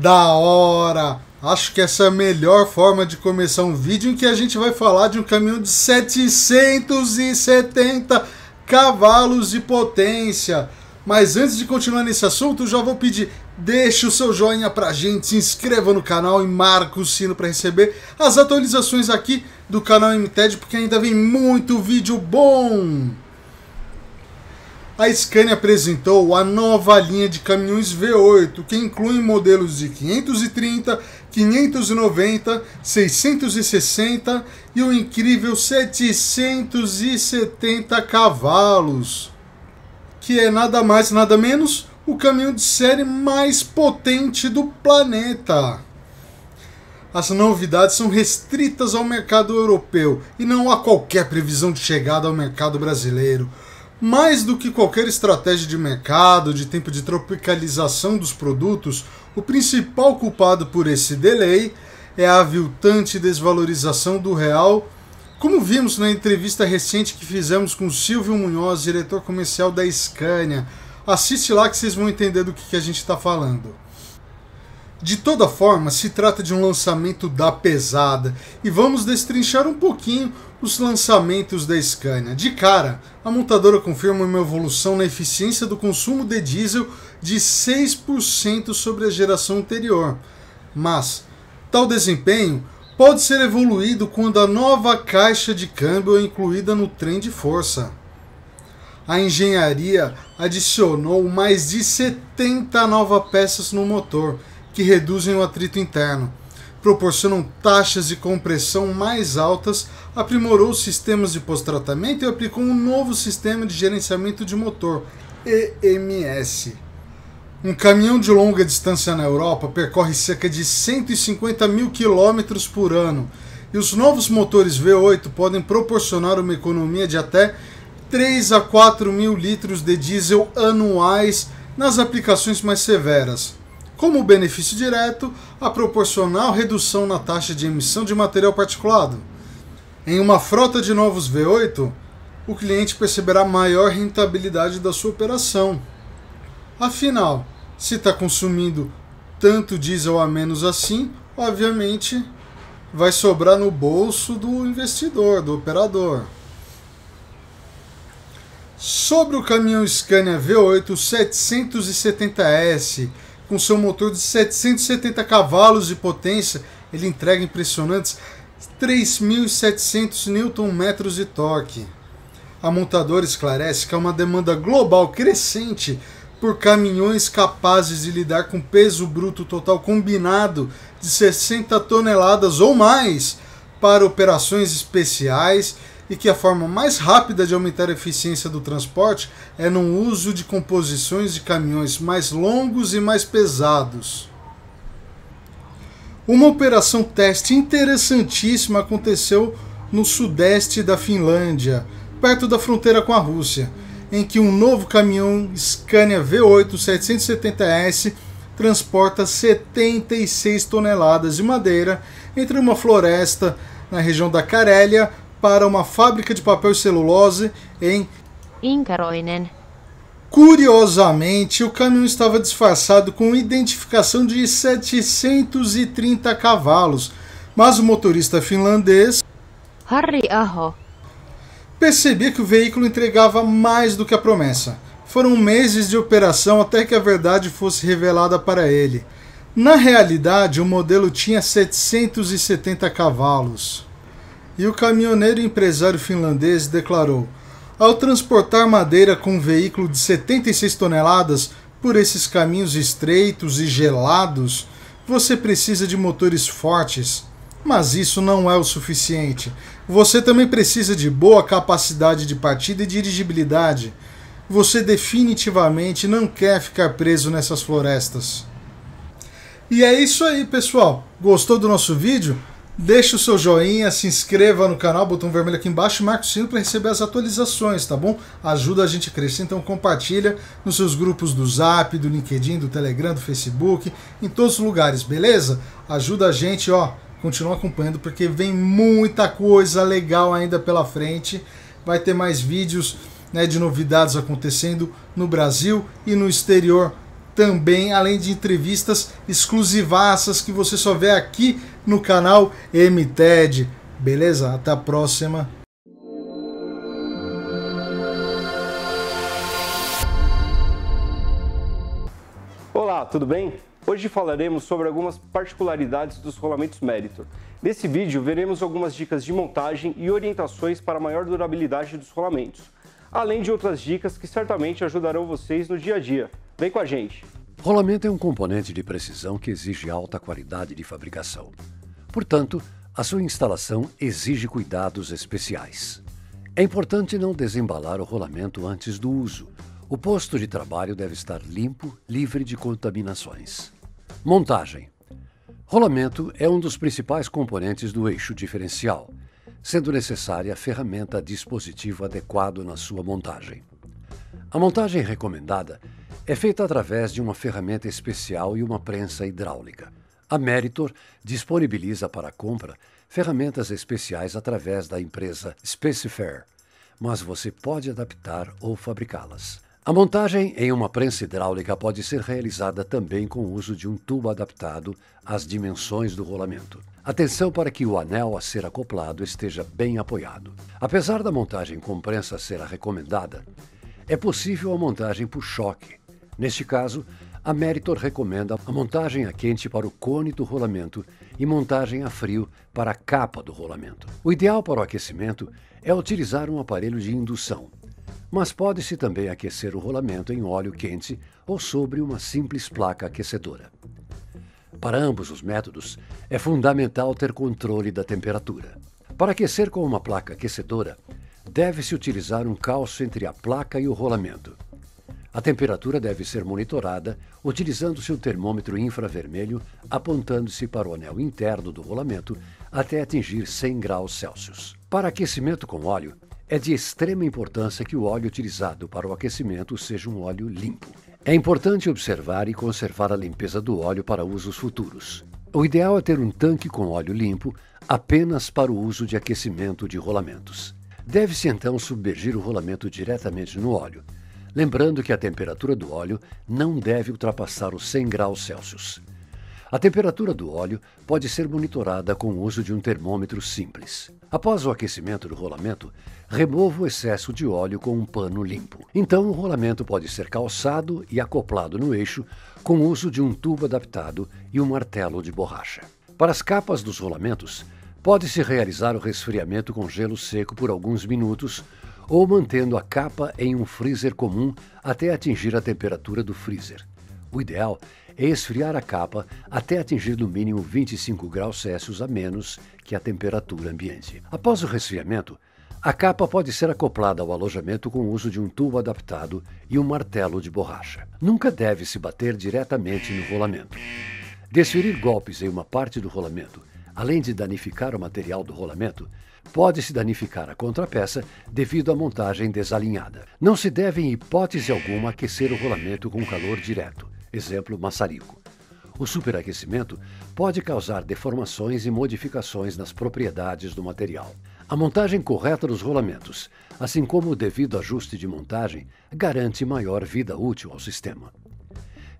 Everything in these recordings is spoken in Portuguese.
Da hora! Acho que essa é a melhor forma de começar um vídeo em que a gente vai falar de um caminhão de 770 cavalos de potência. Mas antes de continuar nesse assunto, já vou pedir, deixe o seu joinha pra gente, se inscreva no canal e marque o sino para receber as atualizações aqui do canal MTED, porque ainda vem muito vídeo bom a Scania apresentou a nova linha de caminhões V8, que inclui modelos de 530, 590, 660 e o incrível 770 cavalos, que é nada mais nada menos o caminhão de série mais potente do planeta. As novidades são restritas ao mercado europeu e não há qualquer previsão de chegada ao mercado brasileiro. Mais do que qualquer estratégia de mercado, de tempo de tropicalização dos produtos, o principal culpado por esse delay é a aviltante desvalorização do real, como vimos na entrevista recente que fizemos com Silvio Munhoz, diretor comercial da Scania. Assiste lá que vocês vão entender do que, que a gente está falando. De toda forma, se trata de um lançamento da pesada e vamos destrinchar um pouquinho os lançamentos da Scania. De cara, a montadora confirma uma evolução na eficiência do consumo de diesel de 6% sobre a geração anterior. Mas tal desempenho pode ser evoluído quando a nova caixa de câmbio é incluída no trem de força. A engenharia adicionou mais de 70 novas peças no motor que reduzem o atrito interno, proporcionam taxas de compressão mais altas, aprimorou os sistemas de pós-tratamento e aplicou um novo sistema de gerenciamento de motor, EMS. Um caminhão de longa distância na Europa percorre cerca de 150 mil quilômetros por ano e os novos motores V8 podem proporcionar uma economia de até 3 a 4 mil litros de diesel anuais nas aplicações mais severas como benefício direto, a proporcional redução na taxa de emissão de material particulado. Em uma frota de novos V8, o cliente perceberá maior rentabilidade da sua operação. Afinal, se está consumindo tanto diesel a menos assim, obviamente vai sobrar no bolso do investidor, do operador. Sobre o caminhão Scania V8 770S com seu motor de 770 cavalos de potência, ele entrega impressionantes 3.700 Nm de torque. A montadora esclarece que há é uma demanda global crescente por caminhões capazes de lidar com peso bruto total combinado de 60 toneladas ou mais para operações especiais e que a forma mais rápida de aumentar a eficiência do transporte é no uso de composições de caminhões mais longos e mais pesados. Uma operação teste interessantíssima aconteceu no sudeste da Finlândia, perto da fronteira com a Rússia, em que um novo caminhão Scania V8 770S transporta 76 toneladas de madeira entre uma floresta na região da Carélia para uma fábrica de papel e celulose em Inkaroinen. Curiosamente, o caminhão estava disfarçado com identificação de 730 cavalos, mas o motorista finlandês Harry Aho percebia que o veículo entregava mais do que a promessa. Foram meses de operação até que a verdade fosse revelada para ele. Na realidade, o modelo tinha 770 cavalos e o caminhoneiro empresário finlandês declarou: Ao transportar madeira com um veículo de 76 toneladas por esses caminhos estreitos e gelados, você precisa de motores fortes. Mas isso não é o suficiente. Você também precisa de boa capacidade de partida e dirigibilidade. Você definitivamente não quer ficar preso nessas florestas. E é isso aí, pessoal. Gostou do nosso vídeo? Deixe o seu joinha, se inscreva no canal, botão vermelho aqui embaixo, marca o sino para receber as atualizações, tá bom? Ajuda a gente a crescer, então compartilha nos seus grupos do Zap, do LinkedIn, do Telegram, do Facebook, em todos os lugares, beleza? Ajuda a gente, ó, continua acompanhando porque vem muita coisa legal ainda pela frente. Vai ter mais vídeos né, de novidades acontecendo no Brasil e no exterior também, além de entrevistas exclusivaças que você só vê aqui no canal MTED. Beleza? Até a próxima. Olá, tudo bem? Hoje falaremos sobre algumas particularidades dos rolamentos Meritor. Nesse vídeo veremos algumas dicas de montagem e orientações para maior durabilidade dos rolamentos, além de outras dicas que certamente ajudarão vocês no dia a dia. Vem com a gente. Rolamento é um componente de precisão que exige alta qualidade de fabricação. Portanto, a sua instalação exige cuidados especiais. É importante não desembalar o rolamento antes do uso. O posto de trabalho deve estar limpo, livre de contaminações. Montagem: Rolamento é um dos principais componentes do eixo diferencial, sendo necessária a ferramenta dispositivo adequado na sua montagem. A montagem recomendada é feita através de uma ferramenta especial e uma prensa hidráulica. A Meritor disponibiliza para compra ferramentas especiais através da empresa Specifair, mas você pode adaptar ou fabricá-las. A montagem em uma prensa hidráulica pode ser realizada também com o uso de um tubo adaptado às dimensões do rolamento. Atenção para que o anel a ser acoplado esteja bem apoiado. Apesar da montagem com prensa ser a recomendada, é possível a montagem por choque, Neste caso, a Meritor recomenda a montagem a quente para o cone do rolamento e montagem a frio para a capa do rolamento. O ideal para o aquecimento é utilizar um aparelho de indução, mas pode-se também aquecer o rolamento em óleo quente ou sobre uma simples placa aquecedora. Para ambos os métodos, é fundamental ter controle da temperatura. Para aquecer com uma placa aquecedora, deve-se utilizar um calço entre a placa e o rolamento. A temperatura deve ser monitorada utilizando-se o termômetro infravermelho apontando-se para o anel interno do rolamento até atingir 100 graus Celsius. Para aquecimento com óleo, é de extrema importância que o óleo utilizado para o aquecimento seja um óleo limpo. É importante observar e conservar a limpeza do óleo para usos futuros. O ideal é ter um tanque com óleo limpo apenas para o uso de aquecimento de rolamentos. Deve-se então submergir o rolamento diretamente no óleo, Lembrando que a temperatura do óleo não deve ultrapassar os 100 graus Celsius. A temperatura do óleo pode ser monitorada com o uso de um termômetro simples. Após o aquecimento do rolamento, remova o excesso de óleo com um pano limpo. Então, o rolamento pode ser calçado e acoplado no eixo com o uso de um tubo adaptado e um martelo de borracha. Para as capas dos rolamentos, pode-se realizar o resfriamento com gelo seco por alguns minutos ou mantendo a capa em um freezer comum até atingir a temperatura do freezer. O ideal é esfriar a capa até atingir no mínimo 25 graus Celsius a menos que a temperatura ambiente. Após o resfriamento, a capa pode ser acoplada ao alojamento com o uso de um tubo adaptado e um martelo de borracha. Nunca deve se bater diretamente no rolamento. Desferir golpes em uma parte do rolamento, além de danificar o material do rolamento, pode se danificar a contrapeça devido à montagem desalinhada. Não se deve, em hipótese alguma, aquecer o rolamento com calor direto, exemplo maçarico. O superaquecimento pode causar deformações e modificações nas propriedades do material. A montagem correta dos rolamentos, assim como o devido ajuste de montagem, garante maior vida útil ao sistema.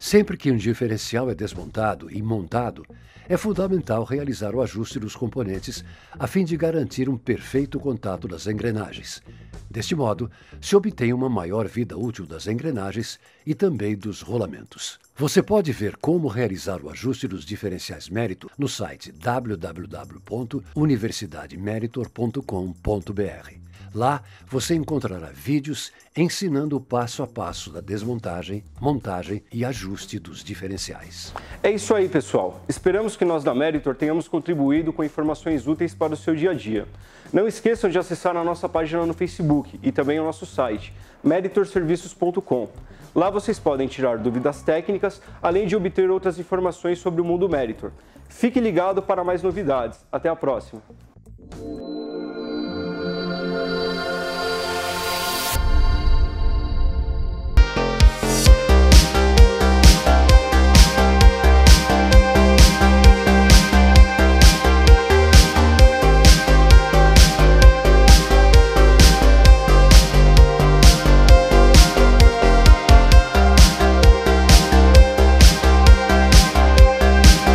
Sempre que um diferencial é desmontado e montado, é fundamental realizar o ajuste dos componentes a fim de garantir um perfeito contato das engrenagens. Deste modo, se obtém uma maior vida útil das engrenagens e também dos rolamentos. Você pode ver como realizar o ajuste dos diferenciais mérito no site www.universidademeritor.com.br. Lá você encontrará vídeos ensinando o passo a passo da desmontagem, montagem e ajuste dos diferenciais. É isso aí, pessoal. Esperamos que nós da Meritor tenhamos contribuído com informações úteis para o seu dia a dia. Não esqueçam de acessar a nossa página no Facebook e também o nosso site, meritorserviços.com. Lá vocês podem tirar dúvidas técnicas, além de obter outras informações sobre o mundo Meritor. Fique ligado para mais novidades. Até a próxima!